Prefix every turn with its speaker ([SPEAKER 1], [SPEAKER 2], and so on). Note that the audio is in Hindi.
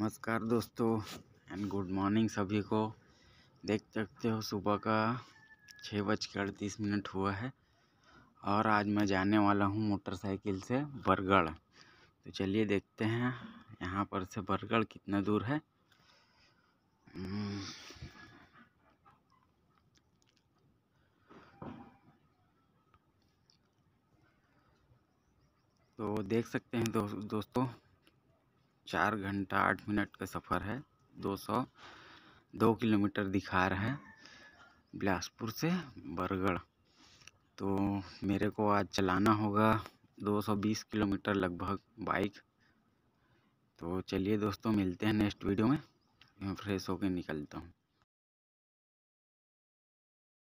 [SPEAKER 1] नमस्कार दोस्तों एंड गुड मॉर्निंग सभी को देख सकते हो सुबह का छः बज के अड़तीस मिनट हुआ है और आज मैं जाने वाला हूँ मोटरसाइकिल से बरगढ़ तो चलिए देखते हैं यहाँ पर से बरगढ़ कितना दूर है हम्म। तो देख सकते हैं दो, दोस्तों चार घंटा आठ मिनट का सफ़र है दो सौ दो किलोमीटर दिखा रहा है बिलासपुर से बरगढ़ तो मेरे को आज चलाना होगा दो सौ बीस किलोमीटर लगभग बाइक तो चलिए दोस्तों मिलते हैं नेक्स्ट वीडियो में मैं फ्रेश होकर निकलता हूँ